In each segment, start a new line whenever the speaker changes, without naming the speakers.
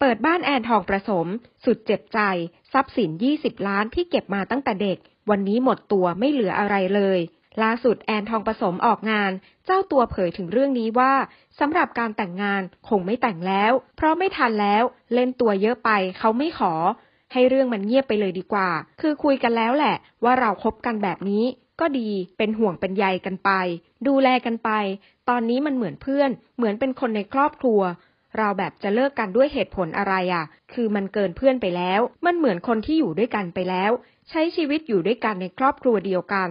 เปิดบ้านแอนทองประสม สุดเจ็บใจ ทรัพย์สิน20 ล้านที่เก็บมาตั้งแต่เด็ก วันนี้หมดตัวไม่เหลืออะไรเลยล่าสุดแอนทองผสมออกงาน เจ้าตัวเผยถึงเรื่องนี้ว่าสำหรับการแต่งงานคงไม่แต่งแล้ว เพราะไม่ทันแล้ว เล่นตัวเยอะไปเขาไม่ขอ ให้เรื่องมันเงียบไปเลยดีกว่า คือคุยกันแล้วแหละว่าเราครบกันแบบนี้ ก็ดีเป็นห่วงเป็นใยกันไป ดูแลกันไป ตอนนี้มันเหมือนเพื่อน เหมือนเป็นคนในครอบครัวเราแบบจะเลิกกันด้วยเหตุผลอะไรอะ่ะ คือมันเกินเพื่อนไปแล้ว มันเหมือนคนที่อยู่ด้วยกันไปแล้ว ใช้ชีวิตอยู่ด้วยกันในครอบครัวเดียวกัน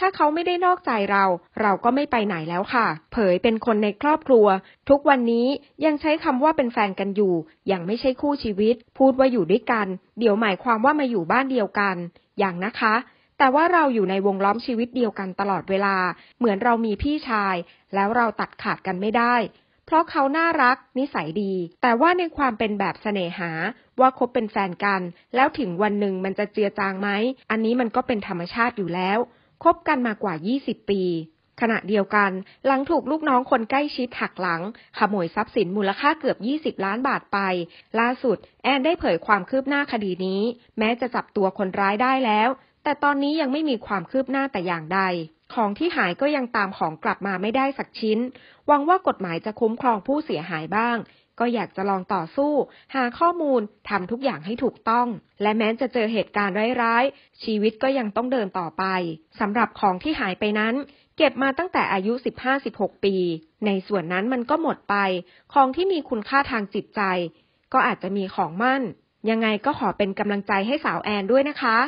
ถ้าเขาไม่ได้นอกใจเรา เราก็ไม่ไปไหนแล้วค่ะ เผยเป็นคนในครอบครัว ทุกวันนี้ยังใช้คำว่าเป็นแฟนกันอยู่ ยังไม่ใช่คู่ชีวิต พูดว่าอยู่ด้วยกัน เดี๋ยวหมายความว่ามาอยู่บ้านเดียวกัน อย่างนะคะ แต่ว่าเราอยู่ในวงล้อมชีวิตเดียวกันตลอดเวลา เหมือนเรามีพี่ชาย แล้วเราตัดขาดกันไม่ได้เพราะเขาน่ารัก นิสัยดี แต่ว่าในความเป็นแบบเสน่หา ว่าคบเป็นแฟนกัน แล้วถึงวันหนึ่งมันจะเจือจางไหม อันนี้มันก็เป็นธรรมชาติอยู่แล้ว คบกันมากว่า 20 ปี ขณะเดียวกัน หลังถูกลูกน้องคนใกล้ชิดหักหลัง ขโมยทรัพย์สินมูลค่าเกือบ 20 ล้านบาทไป ล่าสุดแอนได้เผยความคืบหน้าคดีนี้ แม้จะจับตัวคนร้ายได้แล้ว แต่ตอนนี้ยังไม่มีความคืบหน้าแต่อย่างใดของที่หายก็ยังตามของกลับมาไม่ได้สักชิ้น หวังว่ากฎหมายจะคุ้มครองผู้เสียหายบ้าง ก็อยากจะลองต่อสู้ หาข้อมูลทำทุกอย่างให้ถูกต้อง และแม้จะเจอเหตุการณ์ร้ายๆ ชีวิตก็ยังต้องเดินต่อไป สำหรับของที่หายไปนั้น เก็บมาตั้งแต่อายุ 15-16 ปี ในส่วนนั้นมันก็หมดไป ของที่มีคุณค่าทางจิตใจก็อาจจะมีของมั่น ยังไงก็ขอเป็นกำลังใจให้สาวแอนด้วยนะคะ